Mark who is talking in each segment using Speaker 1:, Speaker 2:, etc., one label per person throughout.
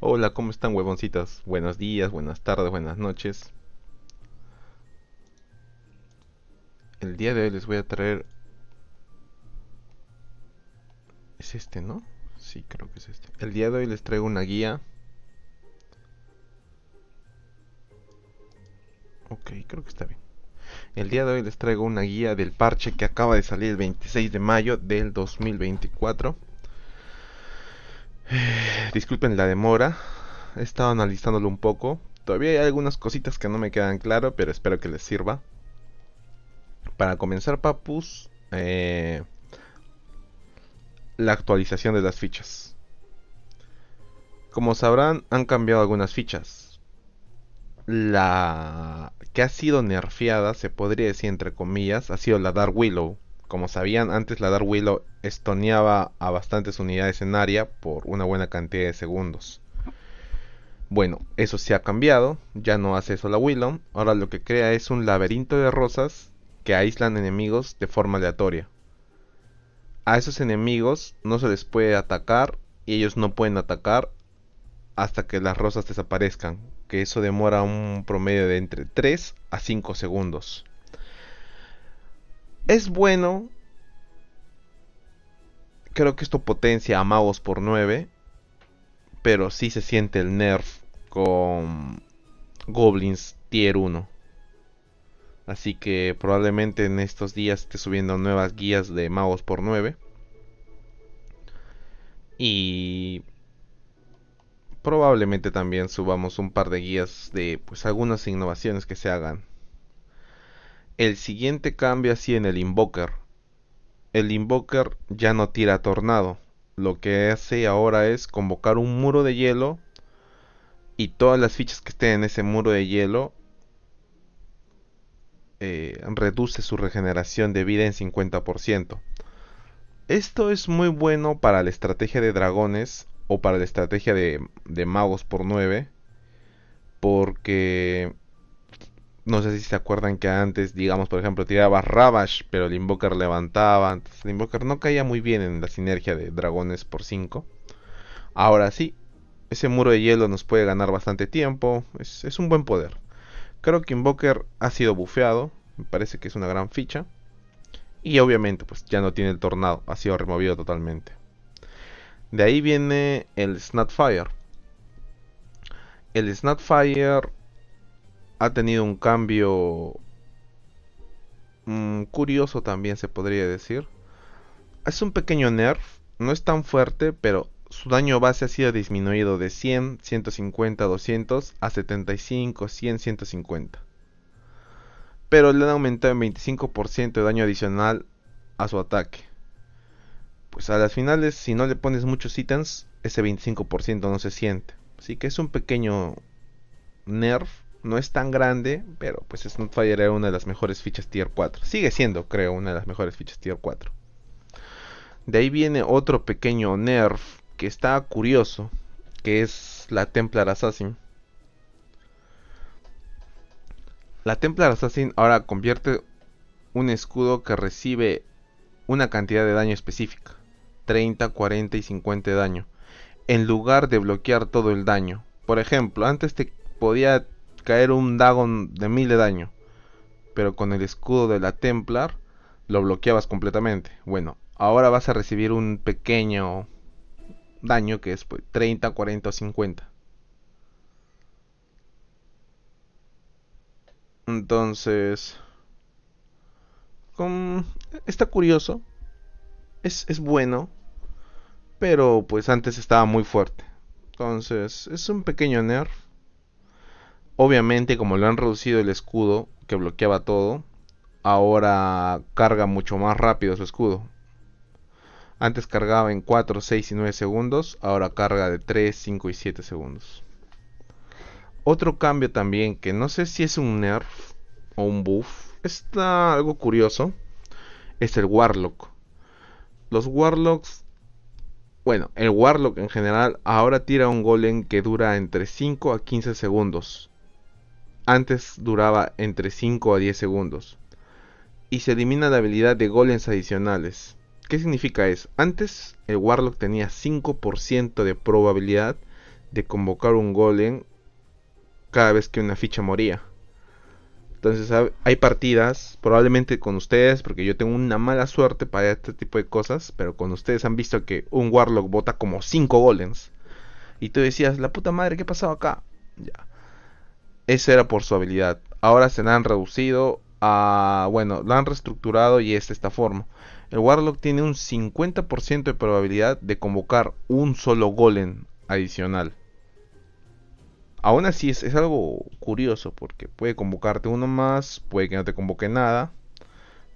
Speaker 1: Hola, ¿cómo están huevoncitas? Buenos días, buenas tardes, buenas noches. El día de hoy les voy a traer... Es este, ¿no? Sí, creo que es este. El día de hoy les traigo una guía. Ok, creo que está bien. El día de hoy les traigo una guía del parche que acaba de salir el 26 de mayo del 2024 disculpen la demora. He estado analizándolo un poco. Todavía hay algunas cositas que no me quedan claro, pero espero que les sirva. Para comenzar, Papus, eh, la actualización de las fichas. Como sabrán, han cambiado algunas fichas. La que ha sido nerfeada, se podría decir entre comillas, ha sido la Dark Willow. Como sabían, antes la Dark Willow estoneaba a bastantes unidades en área por una buena cantidad de segundos. Bueno, eso se ha cambiado, ya no hace eso la Willow, ahora lo que crea es un laberinto de rosas que aíslan enemigos de forma aleatoria. A esos enemigos no se les puede atacar y ellos no pueden atacar hasta que las rosas desaparezcan, que eso demora un promedio de entre 3 a 5 segundos. Es bueno. Creo que esto potencia a magos por 9. Pero sí se siente el nerf con goblins tier 1. Así que probablemente en estos días esté subiendo nuevas guías de magos por 9. Y probablemente también subamos un par de guías de pues algunas innovaciones que se hagan el siguiente cambio así en el invoker. El invoker ya no tira tornado. Lo que hace ahora es convocar un muro de hielo y todas las fichas que estén en ese muro de hielo eh, reduce su regeneración de vida en 50%. Esto es muy bueno para la estrategia de dragones o para la estrategia de, de magos por 9 porque no sé si se acuerdan que antes, digamos, por ejemplo, tiraba Ravage, pero el Invoker levantaba. Entonces el Invoker no caía muy bien en la sinergia de dragones por 5. Ahora sí, ese muro de hielo nos puede ganar bastante tiempo. Es, un buen poder. Creo que Invoker ha sido bufeado. Me parece que es una gran ficha. Y obviamente, pues ya no tiene el tornado. Ha sido removido totalmente. De ahí viene el Snapfire. El Snapfire ha tenido un cambio mm, curioso también se podría decir. Es un pequeño nerf, no es tan fuerte, pero su daño base ha sido disminuido de 100, 150, 200 a 75, 100, 150. Pero le han aumentado en 25% de daño adicional a su ataque. Pues a las finales, si no le pones muchos ítems, ese 25% no se siente. Así que es un pequeño nerf no es tan grande, pero pues Snotfire era una de las mejores fichas tier 4. Sigue siendo, creo, una de las mejores fichas tier 4. De ahí viene otro pequeño nerf que está curioso, que es la Templar Assassin. La Templar Assassin ahora convierte un escudo que recibe una cantidad de daño específica, 30, 40 y 50 de daño, en lugar de bloquear todo el daño. Por ejemplo, antes te podía caer un Dagon de mil de daño. Pero con el escudo de la Templar lo bloqueabas completamente. Bueno, ahora vas a recibir un pequeño daño que es 30, 40 50. Entonces... Está curioso. Es, es bueno. Pero pues antes estaba muy fuerte. Entonces es un pequeño nerf Obviamente, como lo han reducido el escudo que bloqueaba todo, ahora carga mucho más rápido su escudo. Antes cargaba en 4, 6 y 9 segundos, ahora carga de 3, 5 y 7 segundos. Otro cambio también, que no sé si es un nerf o un buff, está algo curioso, es el Warlock. Los Warlocks, bueno, el Warlock en general ahora tira un golem que dura entre 5 a 15 segundos antes duraba entre 5 a 10 segundos. Y se elimina la habilidad de golems adicionales. ¿Qué significa eso? Antes el Warlock tenía 5% de probabilidad de convocar un golem cada vez que una ficha moría. Entonces hay partidas, probablemente con ustedes, porque yo tengo una mala suerte para este tipo de cosas, pero con ustedes han visto que un Warlock bota como 5 golems. Y tú decías, la puta madre, ¿qué pasado acá? Ya. Ese era por su habilidad. Ahora se la han reducido a... Bueno, la han reestructurado y es de esta forma. El Warlock tiene un 50% de probabilidad de convocar un solo golem adicional. Aún así es, algo curioso porque puede convocarte uno más, puede que no te convoque nada.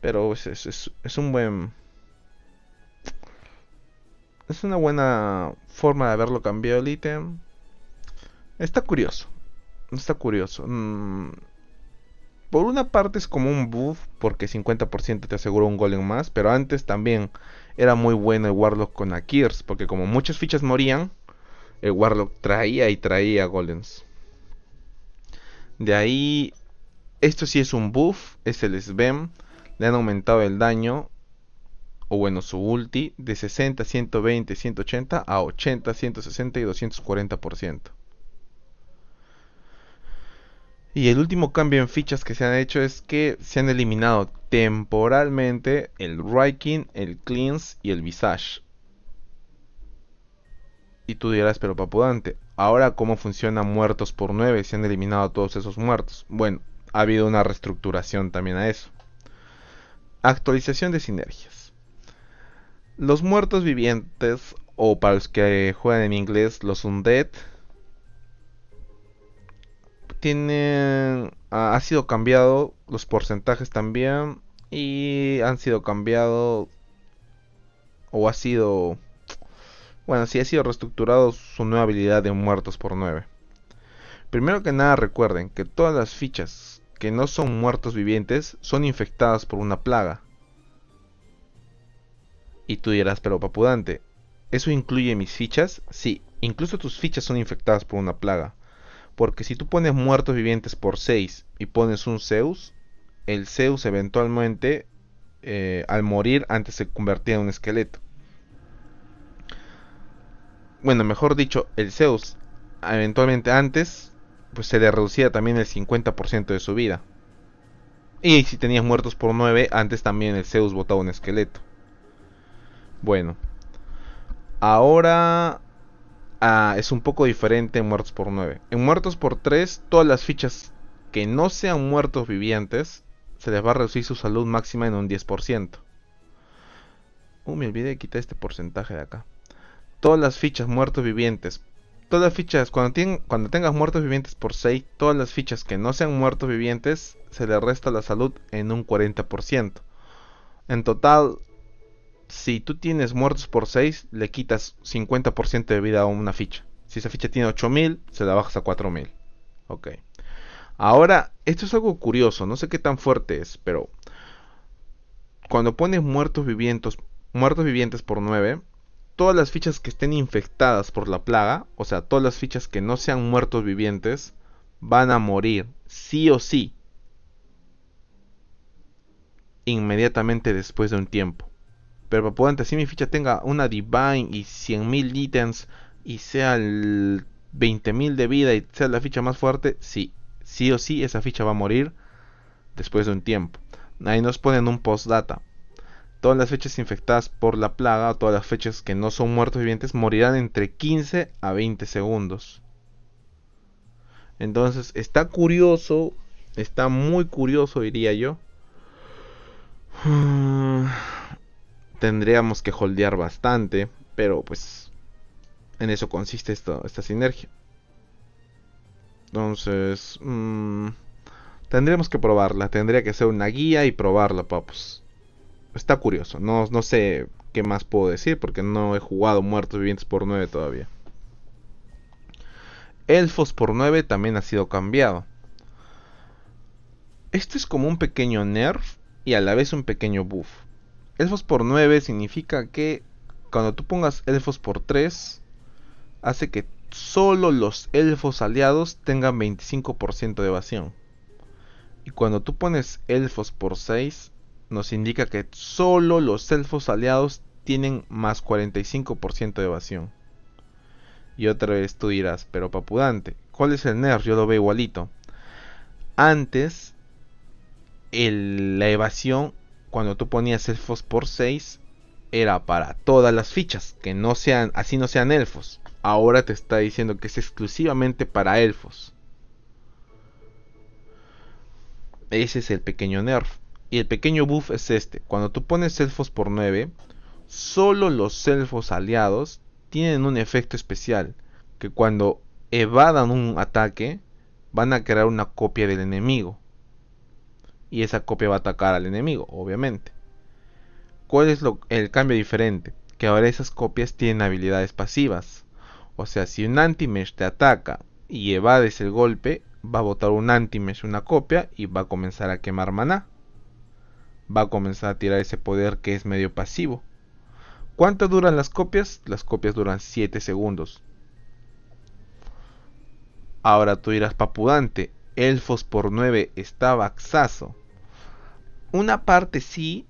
Speaker 1: Pero es, es un buen... Es una buena forma de haberlo cambiado el ítem. Está curioso está curioso. Mm, por una parte es como un buff, porque 50% te aseguró un golem más, pero antes también era muy bueno el Warlock con Akirs, porque como muchas fichas morían, el Warlock traía y traía golems. De ahí, esto sí es un buff, es el Sven, le han aumentado el daño, o bueno, su ulti, de 60, 120, 180 a 80, 160 y 240%. Y el último cambio en fichas que se han hecho es que se han eliminado temporalmente el Riking, el Cleanse y el Visage. Y tú dirás, pero Papudante, ahora cómo funciona muertos por 9, se han eliminado todos esos muertos. Bueno, ha habido una reestructuración también a eso. Actualización de sinergias. Los muertos vivientes, o para los que juegan en inglés, los undead, tiene, ha sido cambiado los porcentajes también y han sido cambiado o ha sido, bueno, sí ha sido reestructurado su nueva habilidad de muertos por 9. Primero que nada recuerden que todas las fichas que no son muertos vivientes son infectadas por una plaga. Y tú dirás, pero papudante, ¿eso incluye mis fichas? Sí, incluso tus fichas son infectadas por una plaga. Porque si tú pones muertos vivientes por 6 y pones un Zeus, el Zeus eventualmente eh, al morir antes se convertía en un esqueleto. Bueno, mejor dicho, el Zeus eventualmente antes pues se le reducía también el 50% de su vida. Y si tenías muertos por 9, antes también el Zeus botaba un esqueleto. Bueno. Ahora es un poco diferente en Muertos por 9. En Muertos por 3, todas las fichas que no sean muertos vivientes, se les va a reducir su salud máxima en un 10%. Uh, me olvidé de quitar este porcentaje de acá. Todas las fichas muertos vivientes. Todas las fichas, cuando, tienen, cuando tengas muertos vivientes por 6, todas las fichas que no sean muertos vivientes, se le resta la salud en un 40%. En total, si tú tienes muertos por 6, le quitas 50% de vida a una ficha. Si esa ficha tiene 8000, se la bajas a 4000. Ok. Ahora, esto es algo curioso, no sé qué tan fuerte es, pero cuando pones muertos vivientes, muertos vivientes por 9, todas las fichas que estén infectadas por la plaga, o sea, todas las fichas que no sean muertos vivientes, van a morir, sí o sí, inmediatamente después de un tiempo. Pero por si mi ficha tenga una Divine y 100.000 ítems y sea el 20.000 de vida y sea la ficha más fuerte, sí, sí o sí esa ficha va a morir después de un tiempo. Ahí nos ponen un postdata. Todas las fechas infectadas por la plaga, o todas las fechas que no son muertos vivientes, morirán entre 15 a 20 segundos. Entonces, está curioso, está muy curioso, diría yo. Ah, tendríamos que holdear bastante, pero pues en eso consiste esta sinergia. Entonces, mm, tendríamos que probarla, tendría que ser una guía y probarla, papus. Está curioso, no, no sé qué más puedo decir porque no he jugado Muertos Vivientes por 9 todavía. Elfos por 9 también ha sido cambiado. Esto es como un pequeño nerf y a la vez un pequeño buff elfos por 9 significa que cuando tú pongas elfos por 3, hace que solo los elfos aliados tengan 25% de evasión. Y cuando tú pones elfos por 6, nos indica que solo los elfos aliados tienen más 45% de evasión. Y otra vez tú dirás, pero papudante, ¿cuál es el nerf? Yo lo veo igualito. Antes, la evasión cuando tú ponías elfos por 6, era para todas las fichas, que no sean, así no sean elfos. Ahora te está diciendo que es exclusivamente para elfos. Ese es el pequeño nerf. Y el pequeño buff es este. Cuando tú pones elfos por 9, solo los elfos aliados tienen un efecto especial. Que cuando evadan un ataque, van a crear una copia del enemigo y esa copia va a atacar al enemigo, obviamente. ¿Cuál es el cambio diferente? Que ahora esas copias tienen habilidades pasivas. O sea, si un anti te ataca y evades el golpe, va a botar un anti una copia, y va a comenzar a quemar maná. Va a comenzar a tirar ese poder que es medio pasivo. ¿Cuánto duran las copias? Las copias duran 7 segundos. Ahora tú irás papudante, elfos por 9 está vaxazo. Una parte sí,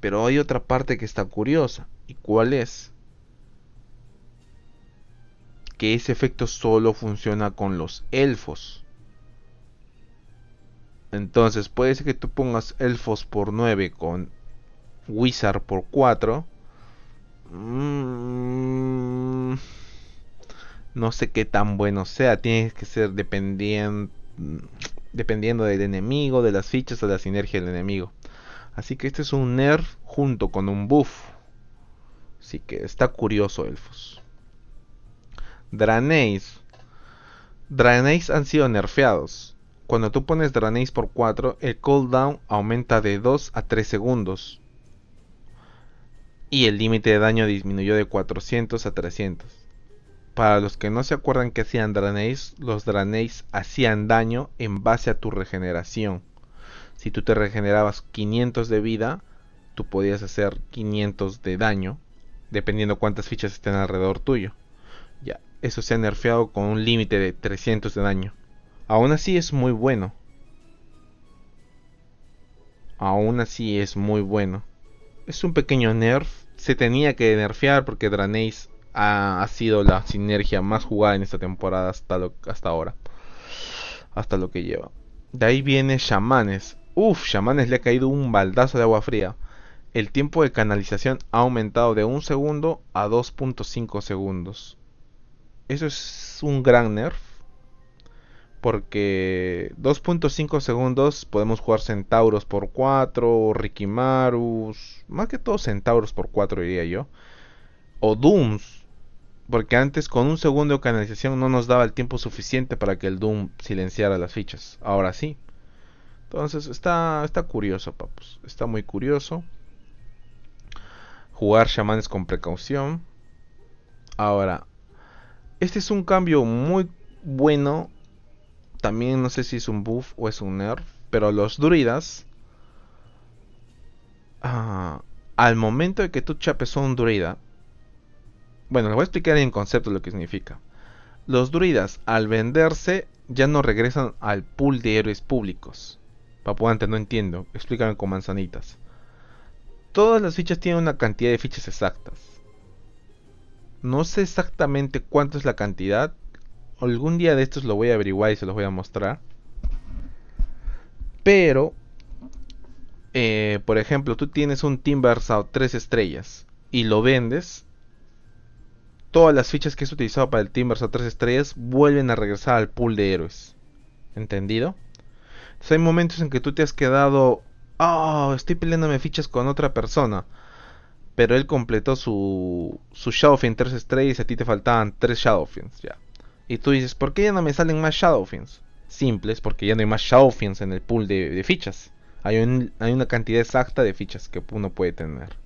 Speaker 1: pero hay otra parte que está curiosa. ¿Y cuál es? Que ese efecto solo funciona con los elfos. Entonces puede ser que tú pongas elfos por 9 con wizard por 4. Mm, no sé qué tan bueno sea. Tiene que ser dependiente Mm, dependiendo del enemigo, de las fichas o la sinergia del enemigo. Así que este es un nerf junto con un buff. Así que está curioso, elfos. Draneis. Draneis han sido nerfeados. Cuando tú pones Draneis por 4, el cooldown aumenta de 2 a 3 segundos. Y el límite de daño disminuyó de 400 a 300. Para los que no se acuerdan que hacían Draneis, los Draneis hacían daño en base a tu regeneración. Si tú te regenerabas 500 de vida, tú podías hacer 500 de daño, dependiendo cuántas fichas estén alrededor tuyo. Ya, eso se ha nerfeado con un límite de 300 de daño. Aún así es muy bueno. Aún así es muy bueno. Es un pequeño nerf. Se tenía que nerfear porque Draneis ha, sido la sinergia más jugada en esta temporada hasta, lo, hasta ahora. Hasta lo que lleva. De ahí viene Shamanes. Uf, Shamanes le ha caído un baldazo de agua fría. El tiempo de canalización ha aumentado de 1 segundo a 2.5 segundos. Eso es un gran nerf. Porque 2.5 segundos podemos jugar centauros por 4, Rikimarus, más que todo centauros por 4 diría yo. O Dooms, porque antes con un segundo de canalización no nos daba el tiempo suficiente para que el Doom silenciara las fichas. Ahora sí. Entonces está, está curioso, papus. Está muy curioso. Jugar chamanes con precaución. Ahora, este es un cambio muy bueno. También no sé si es un buff o es un nerf. Pero los druidas. Ah, al momento de que tú chapes son un druida, bueno, les voy a explicar en concepto lo que significa. Los druidas, al venderse, ya no regresan al pool de héroes públicos. Papuante, no entiendo. Explícame con manzanitas. Todas las fichas tienen una cantidad de fichas exactas. No sé exactamente cuánto es la cantidad. Algún día de estos lo voy a averiguar y se los voy a mostrar. Pero, eh, por ejemplo, tú tienes un team versado 3 estrellas y lo vendes todas las fichas que has utilizado para el Team versus 3 estrellas vuelven a regresar al pool de héroes. ¿Entendido? Entonces hay momentos en que tú te has quedado, oh, estoy peleándome fichas con otra persona. Pero él completó su, su Shadowfin 3 estrellas y a ti te faltaban 3 Shadowfins ya. Y tú dices, ¿por qué ya no me salen más Shadowfins? Simples, porque ya no hay más Shadowfins en el pool de, fichas. hay una cantidad exacta de fichas que uno puede tener.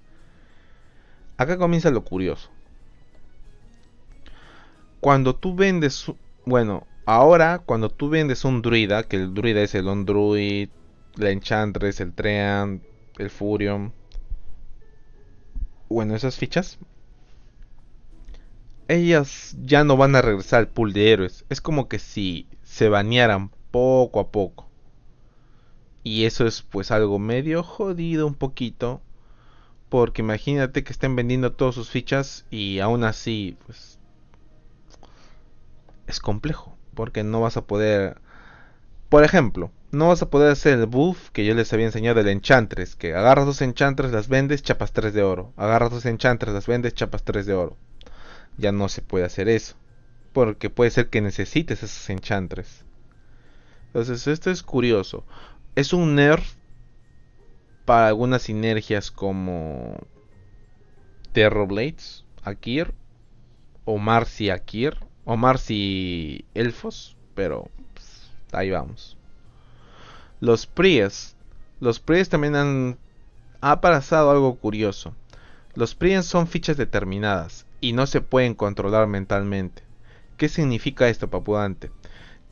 Speaker 1: Acá comienza lo curioso cuando tú vendes, bueno, ahora cuando tú vendes un druida, que el druida es el Ondruid, la Enchantress, el Treant, el Furion, bueno, esas fichas, ellas ya no van a regresar al pool de héroes. Es como que si se banearan poco a poco. Y eso es pues algo medio jodido un poquito. Porque imagínate que estén vendiendo todas sus fichas y aún así pues es complejo, porque no vas a poder, por ejemplo, no vas a poder hacer el buff que yo les había enseñado del enchantres, que agarras dos enchantres, las vendes, chapas 3 de oro, agarras dos enchantres, las vendes, chapas 3 de oro. Ya no se puede hacer eso, porque puede ser que necesites esos enchantres. Entonces, esto es curioso. Es un nerf para algunas sinergias como Terrorblades, Akir o Marcy Akir Omar y elfos, pero pues, ahí vamos. Los Pries. Los Pries también han... Ha algo curioso. Los Pries son fichas determinadas y no se pueden controlar mentalmente. ¿Qué significa esto, papudante?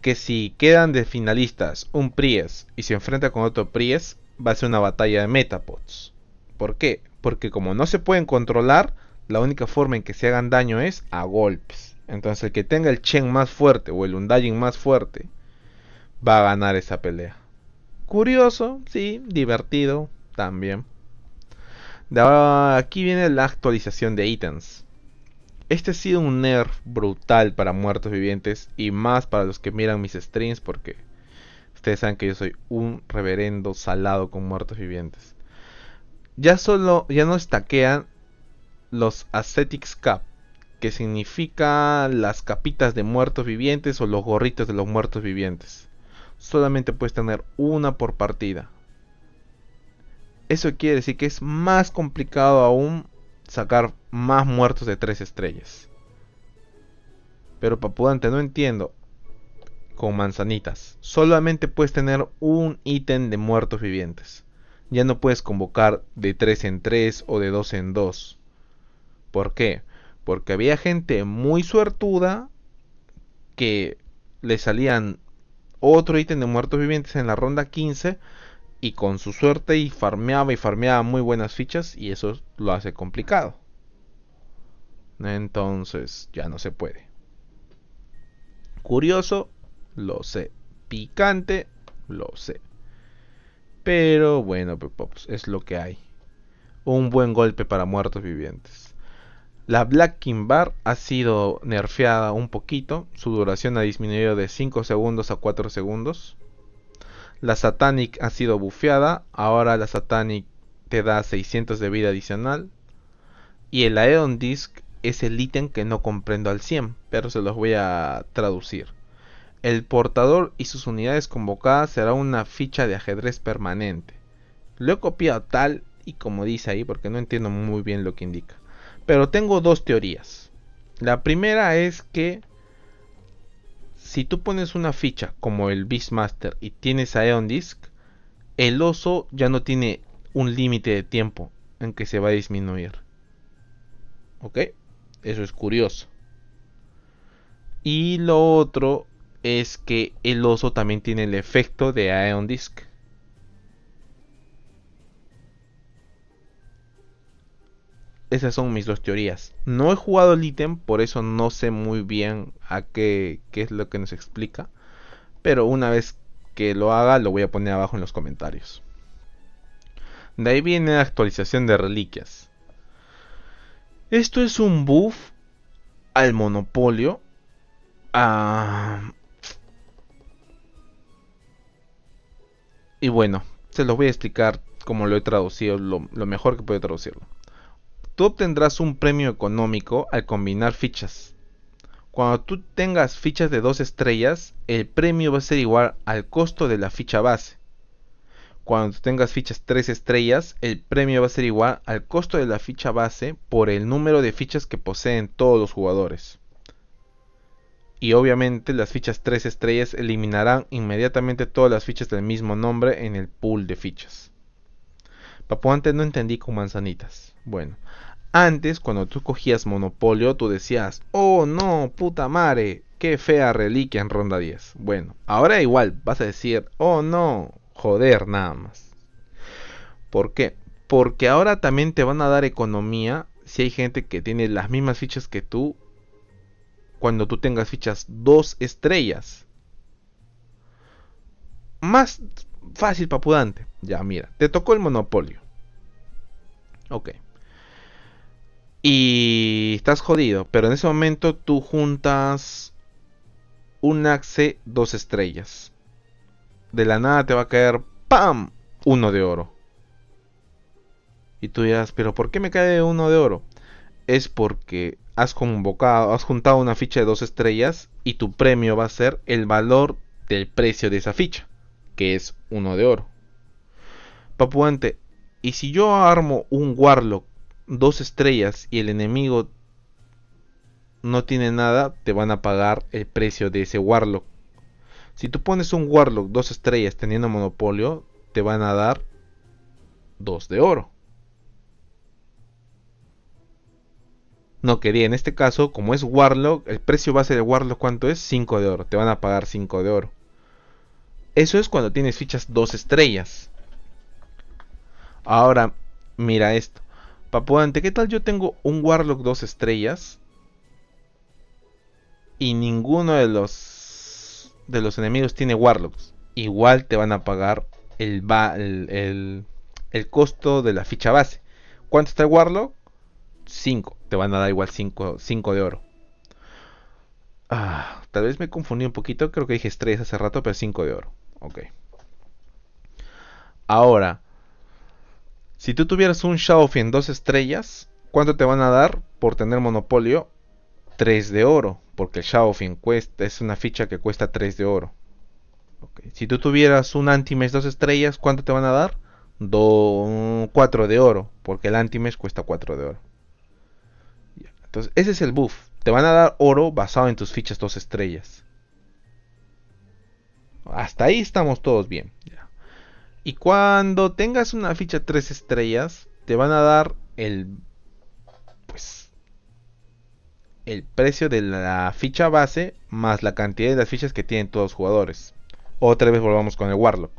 Speaker 1: Que si quedan de finalistas un Pries y se enfrenta con otro Pries, va a ser una batalla de Metapods. ¿Por qué? Porque como no se pueden controlar, la única forma en que se hagan daño es a golpes. Entonces el que tenga el Chen más fuerte o el Undying más fuerte va a ganar esa pelea. Curioso, sí, divertido también. De aquí viene la actualización de ítems. Este ha sido un nerf brutal para muertos vivientes y más para los que miran mis streams porque ustedes saben que yo soy un reverendo salado con muertos vivientes. Ya solo, ya no estaquean los Ascetics Cup que significa las capitas de muertos vivientes o los gorritos de los muertos vivientes. Solamente puedes tener una por partida. Eso quiere decir que es más complicado aún sacar más muertos de tres estrellas. Pero papuante no entiendo. Con manzanitas. Solamente puedes tener un ítem de muertos vivientes. Ya no puedes convocar de 3 en 3 o de 2 en 2. ¿Por qué? Porque había gente muy suertuda que le salían otro ítem de muertos vivientes en la ronda 15 y con su suerte y farmeaba y farmeaba muy buenas fichas y eso lo hace complicado. Entonces ya no se puede. Curioso, lo sé. Picante, lo sé. Pero bueno, pues, pues, es lo que hay. Un buen golpe para muertos vivientes. La Black King Bar ha sido nerfeada un poquito, su duración ha disminuido de 5 segundos a 4 segundos. La Satanic ha sido bufeada, ahora la Satanic te da 600 de vida adicional. Y el Aeon Disc es el ítem que no comprendo al 100, pero se los voy a traducir. El portador y sus unidades convocadas será una ficha de ajedrez permanente. Lo he copiado tal y como dice ahí porque no entiendo muy bien lo que indica. Pero tengo dos teorías. La primera es que si tú pones una ficha como el Beastmaster y tienes a Eon Disc, el oso ya no tiene un límite de tiempo en que se va a disminuir. ¿Ok? Eso es curioso. Y lo otro es que el oso también tiene el efecto de Aeon Disc. Esas son mis dos teorías. No he jugado el ítem, por eso no sé muy bien a qué, es lo que nos explica. Pero una vez que lo haga, lo voy a poner abajo en los comentarios. De ahí viene la actualización de reliquias. Esto es un buff al monopolio. Ah, y bueno, se los voy a explicar como lo he traducido, lo mejor que puedo traducirlo. Tú obtendrás un premio económico al combinar fichas. Cuando tú tengas fichas de dos estrellas, el premio va a ser igual al costo de la ficha base. Cuando tú tengas fichas 3 estrellas, el premio va a ser igual al costo de la ficha base por el número de fichas que poseen todos los jugadores. Y obviamente las fichas 3 estrellas eliminarán inmediatamente todas las fichas del mismo nombre en el pool de fichas. Papuante no entendí con manzanitas. Bueno, antes cuando tú cogías Monopolio, tú decías, oh no, puta madre, qué fea reliquia en ronda 10. Bueno, ahora igual vas a decir, oh no, joder nada más. ¿Por qué? Porque ahora también te van a dar economía si hay gente que tiene las mismas fichas que tú cuando tú tengas fichas Dos estrellas. Más fácil papudante. Ya, mira, te tocó el monopolio. Ok. Y estás jodido. Pero en ese momento tú juntas un axe, dos estrellas. De la nada te va a caer ¡Pam! Uno de oro. Y tú dirás, ¿pero por qué me cae uno de oro? Es porque has convocado, has juntado una ficha de dos estrellas y tu premio va a ser el valor del precio de esa ficha, que es uno de oro. Papuante, ¿y si yo armo un Warlock dos estrellas y el enemigo no tiene nada, te van a pagar el precio de ese Warlock. Si tú pones un Warlock dos estrellas teniendo monopolio, te van a dar dos de oro. No quería, en este caso, como es Warlock, el precio base de Warlock, ¿cuánto es? 5 de oro, te van a pagar 5 de oro. Eso es cuando tienes fichas dos estrellas. Ahora, mira esto. Papuante, ¿qué tal yo tengo un Warlock 2 estrellas? Y ninguno de los de los enemigos tiene Warlocks. Igual te van a pagar el, el, el, costo de la ficha base. ¿Cuánto está el Warlock? 5. Te van a dar igual 5 de oro. Ah, tal vez me confundí un poquito. Creo que dije estrellas hace rato, pero 5 de oro. Ok. Ahora, si tú tuvieras un Shaofin 2 dos estrellas, ¿cuánto te van a dar por tener monopolio? 3 de oro, porque el fin cuesta, es una ficha que cuesta 3 de oro. Si tú tuvieras un Antimesh 2 estrellas, ¿cuánto te van a dar? 4 de oro, porque el Antimesh cuesta 4 de oro. Entonces, ese es el buff. Te van a dar oro basado en tus fichas 2 estrellas. Hasta ahí estamos todos bien. Y cuando tengas una ficha 3 estrellas, te van a dar el pues el precio de la ficha base más la cantidad de las fichas que tienen todos los jugadores. Otra vez volvamos con el Warlock.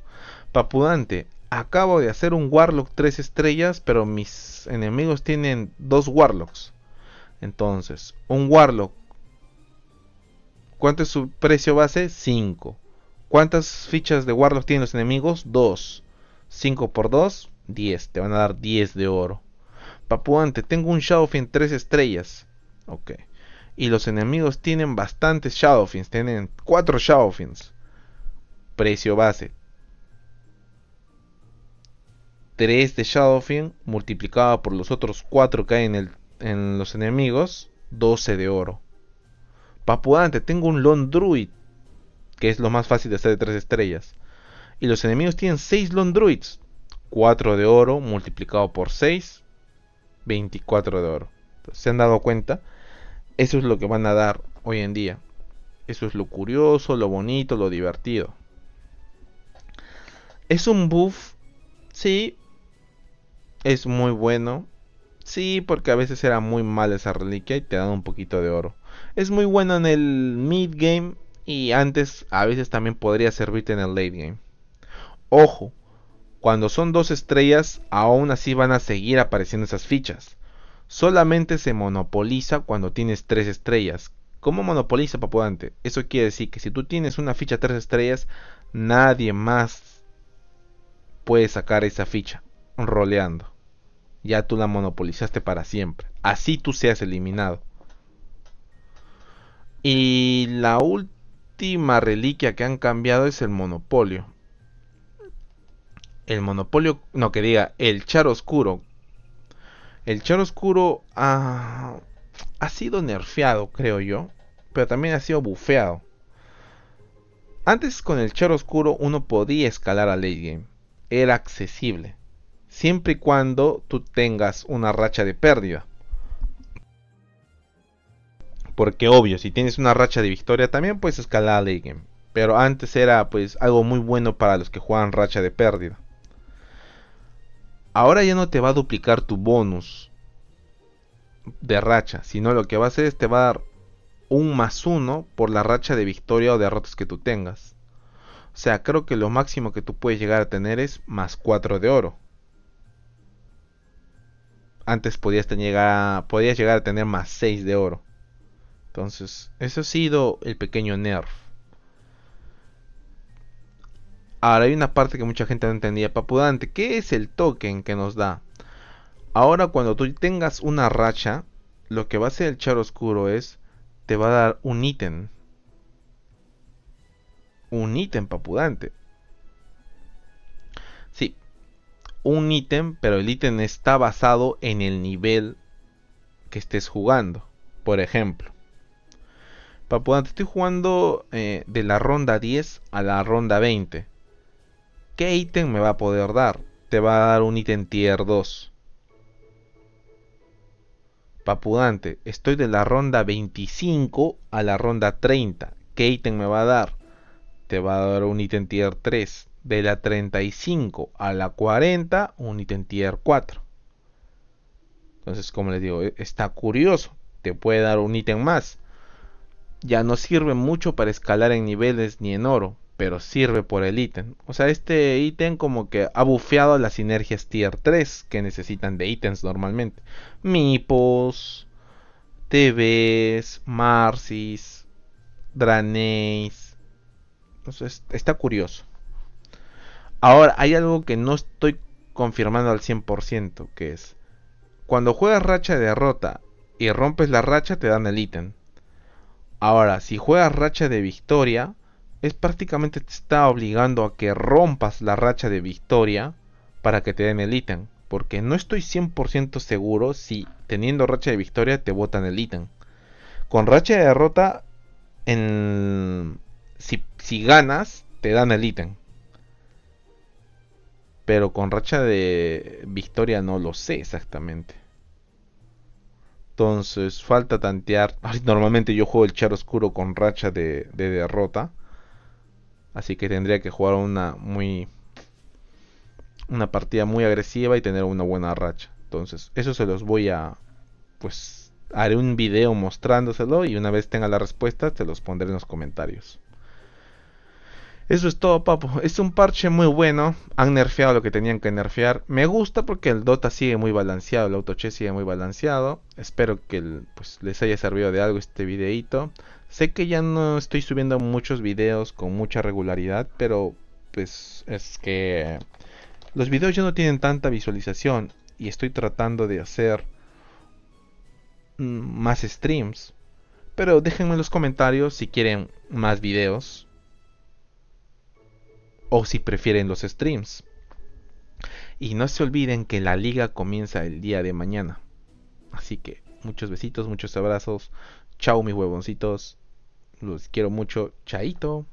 Speaker 1: Papudante, acabo de hacer un Warlock 3 estrellas, pero mis enemigos tienen dos Warlocks. Entonces, un Warlock ¿Cuánto es su precio base? 5. ¿Cuántas fichas de guardos tienen los enemigos? 2. 5 por 2, 10. Te van a dar 10 de oro. Papuante, tengo un Shadowfin 3 estrellas. Ok. Y los enemigos tienen bastantes Shadowfins. Tienen 4 Shadowfins. Precio base. 3 de Shadowfin multiplicado por los otros 4 que hay en, el, en los enemigos. 12 de oro. Papuante, tengo un Lone Druid que es lo más fácil de hacer de 3 estrellas. Y los enemigos tienen 6 Lone Druids, 4 de oro multiplicado por 6, 24 de oro. ¿Se han dado cuenta? Eso es lo que van a dar hoy en día. Eso es lo curioso, lo bonito, lo divertido. Es un buff, sí. Es muy bueno. Sí, porque a veces era muy mal esa reliquia y te dan un poquito de oro. Es muy bueno en el mid game y antes a veces también podría servirte en el late game. Ojo, cuando son dos estrellas, aún así van a seguir apareciendo esas fichas. Solamente se monopoliza cuando tienes tres estrellas. ¿Cómo monopoliza Papuante? Eso quiere decir que si tú tienes una ficha tres estrellas, nadie más puede sacar esa ficha roleando. Ya tú la monopolizaste para siempre. Así tú seas eliminado. Y la última última reliquia que han cambiado es el monopolio. El monopolio, no que diga, el char oscuro. El char oscuro ha sido nerfeado, creo yo, pero también ha sido bufeado. Antes con el char oscuro uno podía escalar a late game, era accesible, siempre y cuando tú tengas una racha de pérdida. Porque obvio, si tienes una racha de victoria también puedes escalar a game. Pero antes era pues algo muy bueno para los que juegan racha de pérdida. Ahora ya no te va a duplicar tu bonus de racha, sino lo que va a hacer es te va a dar un más uno por la racha de victoria o derrotas que tú tengas. O sea, creo que lo máximo que tú puedes llegar a tener es más 4 de oro. Antes podías, llegar a tener más 6 de oro. Entonces, ese ha sido el pequeño nerf. Ahora hay una parte que mucha gente no entendía, papudante. ¿Qué es el token que nos da? Ahora cuando tú tengas una racha, lo que va a hacer el char oscuro es, te va a dar un ítem. Un ítem papudante. Sí, un ítem, pero el ítem está basado en el nivel que estés jugando. Por ejemplo, Papudante, estoy jugando eh, de la ronda 10 a la ronda 20. ¿Qué ítem me va a poder dar? Te va a dar un ítem tier 2. Papudante, estoy de la ronda 25 a la ronda 30. ¿Qué ítem me va a dar? Te va a dar un ítem tier 3. De la 35 a la 40, un ítem tier 4. Entonces, como les digo, e-, está curioso. Te puede dar un ítem más ya no sirve mucho para escalar en niveles ni en oro, pero sirve por el ítem. O sea, este ítem como que ha bufeado las sinergias tier 3 que necesitan de ítems normalmente. Mipos, TVs, Marsis, Draneis. Entonces, está curioso. Ahora, hay algo que no estoy confirmando al 100%, que es... Cuando juegas racha de derrota y rompes la racha te dan el ítem. Ahora, si juegas racha de victoria, es prácticamente te está obligando a que rompas la racha de victoria para que te den el ítem. Porque no estoy 100% seguro si teniendo racha de victoria te botan el ítem. Con racha de derrota, en... si, si ganas, te dan el ítem. Pero con racha de victoria no lo sé exactamente. Entonces, falta tantear. normalmente yo juego el char oscuro con racha de, derrota. Así que tendría que jugar una muy. Una partida muy agresiva y tener una buena racha. Entonces, eso se los voy a. Pues haré un video mostrándoselo y una vez tenga la respuesta, se los pondré en los comentarios. Eso es todo, papo. Es un parche muy bueno. Han nerfeado lo que tenían que nerfear. Me gusta porque el Dota sigue muy balanceado, el autoche sigue muy balanceado. Espero que pues, les haya servido de algo este videito. Sé que ya no estoy subiendo muchos videos con mucha regularidad, pero pues es que los videos ya no tienen tanta visualización y estoy tratando de hacer mm, más streams. Pero déjenme en los comentarios si quieren más videos o si prefieren los streams. Y no se olviden que la liga comienza el día de mañana. Así que muchos besitos, muchos abrazos. Chao mis huevoncitos. Los quiero mucho. Chaito.